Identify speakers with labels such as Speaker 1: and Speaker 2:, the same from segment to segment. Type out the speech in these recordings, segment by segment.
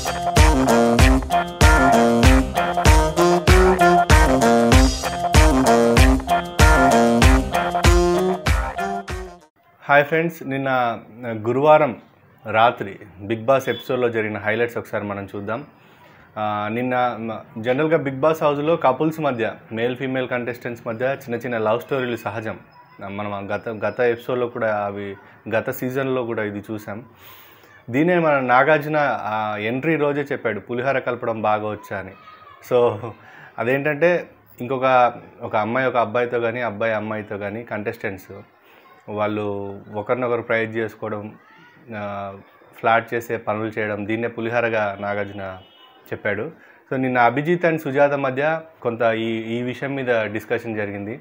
Speaker 1: hi friends నిన్న గురువారం రాత్రి బిగ్ బాస్ ఎపిసోడ్లో జరిగిన హైలైట్స్ ఒకసారి మనం చూద్దాం నిన్న జనరల్గా బిగ్ బాస్ హౌస్లో కపుల్స్ మధ్య మేల్ ఫీమేల్ కంటెస్టెంట్స్ మధ్య చిన్న చిన్న లవ్ స్టోరీలు సహజం మనం గత గత ఎపిసోడ్లో కూడా అవి గత సీజన్లో కూడా ఇది చూసాం దీనే మన నాగార్జున ఎంట్రీ రోజే చెప్పాడు పులిహోర కలపడం బాగా వచ్చా అని సో అదేంటంటే ఇంకొక ఒక అమ్మాయి ఒక అబ్బాయితో కానీ అబ్బాయి అమ్మాయితో కానీ కంటెస్టెంట్స్ వాళ్ళు ఒకరినొకరు ప్రైజ్ చేసుకోవడం ఫ్లాట్ చేసే పనులు చేయడం దీన్నే పులిహోరగా నాగార్జున చెప్పాడు సో నిన్న అభిజిత్ అండ్ సుజాత మధ్య కొంత ఈ ఈ విషయం మీద డిస్కషన్ జరిగింది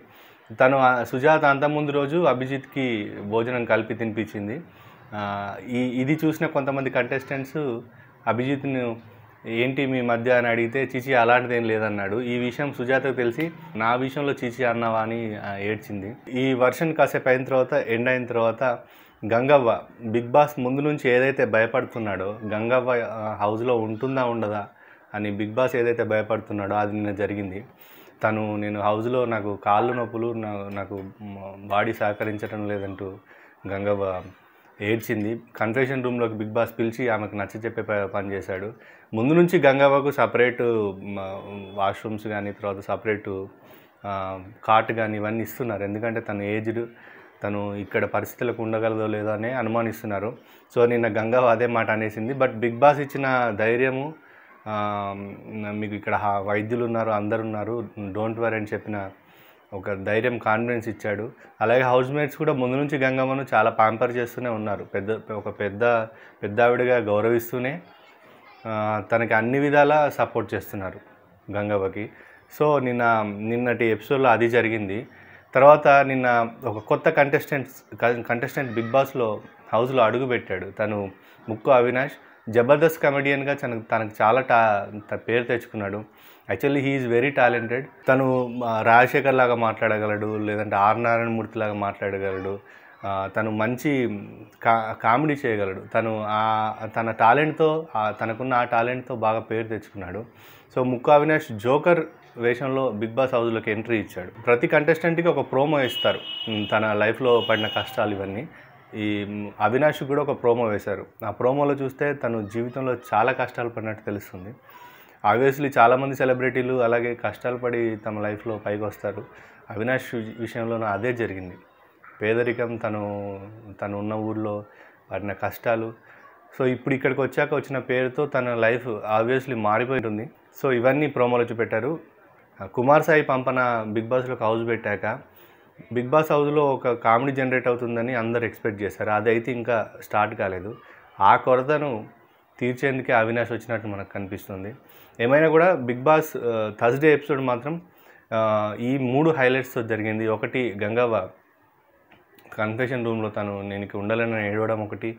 Speaker 1: తను సుజాత అంతకుముందు రోజు అభిజిత్కి భోజనం కలిపి తినిపించింది ఈ ఇది చూసిన కొంతమంది కంటెస్టెంట్స్ అభిజిత్ను ఏంటి మీ మధ్య అని అడిగితే చిచి అలాంటిది ఏం లేదన్నాడు ఈ విషయం సుజాతకు తెలిసి నా విషయంలో చిచి అన్నావా అని ఏడ్చింది ఈ వర్షన్ కాసేపు అయిన తర్వాత ఎండ్ అయిన తర్వాత గంగవ్వ బిగ్ బాస్ ముందు నుంచి ఏదైతే భయపడుతున్నాడో గంగవ్వ హౌస్లో ఉంటుందా ఉండదా అని బిగ్ బాస్ ఏదైతే భయపడుతున్నాడో అది నిన్న జరిగింది తను నేను హౌస్లో నాకు కాళ్ళు నొప్పులు నాకు బాడీ సహకరించడం లేదంటూ గంగవ్వ ఏడ్చింది కన్ఫెషన్ రూమ్లోకి బిగ్ బాస్ పిలిచి ఆమెకు నచ్చ చెప్పే పని చేశాడు ముందు నుంచి గంగాబాకు సపరేట్ వాష్రూమ్స్ కానీ తర్వాత సపరేటు కాట్ కానీ ఇవన్నీ ఇస్తున్నారు ఎందుకంటే తను ఏజ్డ్ తను ఇక్కడ పరిస్థితులకు ఉండగలదో లేదో అని అనుమానిస్తున్నారు సో నిన్న గంగా అదే మాట అనేసింది బట్ బిగ్ బాస్ ఇచ్చిన ధైర్యము మీకు ఇక్కడ వైద్యులు ఉన్నారు అందరు ఉన్నారు డోంట్ వరీ అని చెప్పిన ఒక ధైర్యం కాన్ఫిడెన్స్ ఇచ్చాడు అలాగే హౌస్ మేట్స్ కూడా ముందు నుంచి గంగమ్మను చాలా పాంపర్ చేస్తూనే ఉన్నారు పెద్ద ఒక పెద్ద పెద్ద ఆవిడగా గౌరవిస్తూనే తనకి అన్ని విధాలా సపోర్ట్ చేస్తున్నారు గంగవ్వకి సో నిన్న నిన్నటి ఎపిసోడ్లో అది జరిగింది తర్వాత నిన్న ఒక కొత్త కంటెస్టెంట్స్ కంటెస్టెంట్ బిగ్ బాస్లో హౌస్లో అడుగుపెట్టాడు తను ముక్కు అవినాష్ జబర్దస్త్ కమెడియన్గా తనకు తనకు చాలా టా పేరు తెచ్చుకున్నాడు యాక్చువల్లీ హీఈస్ వెరీ టాలెంటెడ్ తను రాజశేఖర్ లాగా మాట్లాడగలడు లేదంటే ఆర్ మూర్తి లాగా మాట్లాడగలడు తను మంచి కా కామెడీ చేయగలడు తను ఆ తన టాలెంట్తో తనకున్న ఆ టాలెంట్తో బాగా పేరు తెచ్చుకున్నాడు సో ముక్కు అవినాష్ జోకర్ వేషంలో బిగ్ బాస్ హౌస్లోకి ఎంట్రీ ఇచ్చాడు ప్రతి కంటెస్టెంట్కి ఒక ప్రోమో ఇస్తారు తన లైఫ్లో పడిన కష్టాలు ఇవన్నీ ఈ అవినాష్ కూడా ఒక ప్రోమో వేశారు ఆ ప్రోమోలో చూస్తే తను జీవితంలో చాలా కష్టాలు పడినట్టు తెలుస్తుంది ఆబ్వియస్లీ చాలామంది సెలబ్రిటీలు అలాగే కష్టాలు పడి తమ లైఫ్లో పైకి వస్తారు అవినాష్ విషయంలోనూ అదే జరిగింది పేదరికం తను తను ఉన్న ఊళ్ళో పడిన కష్టాలు సో ఇప్పుడు ఇక్కడికి వచ్చాక వచ్చిన పేరుతో తన లైఫ్ ఆబ్వియస్లీ మారిపోయింటుంది సో ఇవన్నీ ప్రోమోలు వచ్చి పెట్టారు కుమార్ సాయి పంపన బిగ్ బాస్లోకి హౌస్ పెట్టాక బిగ్ బాస్ హౌస్లో ఒక కామెడీ జనరేట్ అవుతుందని అందరు ఎక్స్పెక్ట్ చేశారు అది అయితే ఇంకా స్టార్ట్ కాలేదు ఆ కొరతను తీర్చేందుకే అవినాష్ వచ్చినట్టు మనకు కనిపిస్తుంది ఏమైనా కూడా బిగ్ బాస్ థర్స్డే ఎపిసోడ్ మాత్రం ఈ మూడు హైలైట్స్తో జరిగింది ఒకటి గంగావ కన్ఫెషన్ రూమ్లో తను నేను ఉండాలని ఏడవడం ఒకటి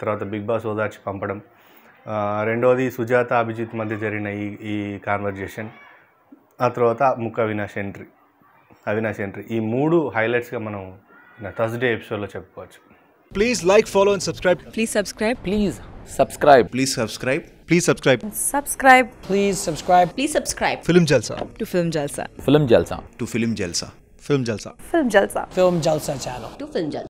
Speaker 1: తర్వాత బిగ్ బాస్ ఓదార్చి పంపడం రెండవది సుజాత అభిజిత్ మధ్య జరిగిన ఈ ఈ కాన్వర్జేషన్ ఆ తర్వాత ముక్క అవినాష్ ఎంట్రీ అవినాష్ ఎంట్రీ ఈ మూడు హైలైట్స్గా మనం థర్స్డే ఎపిసోడ్లో చెప్పుకోవచ్చు please like follow and subscribe please subscribe please subscribe please subscribe please subscribe subscribe please subscribe please subscribe film Jalsa two film Jalsa film Jalsa two film Jalsa film Jalsa film Jalsa film Jalsa channel two film जलसा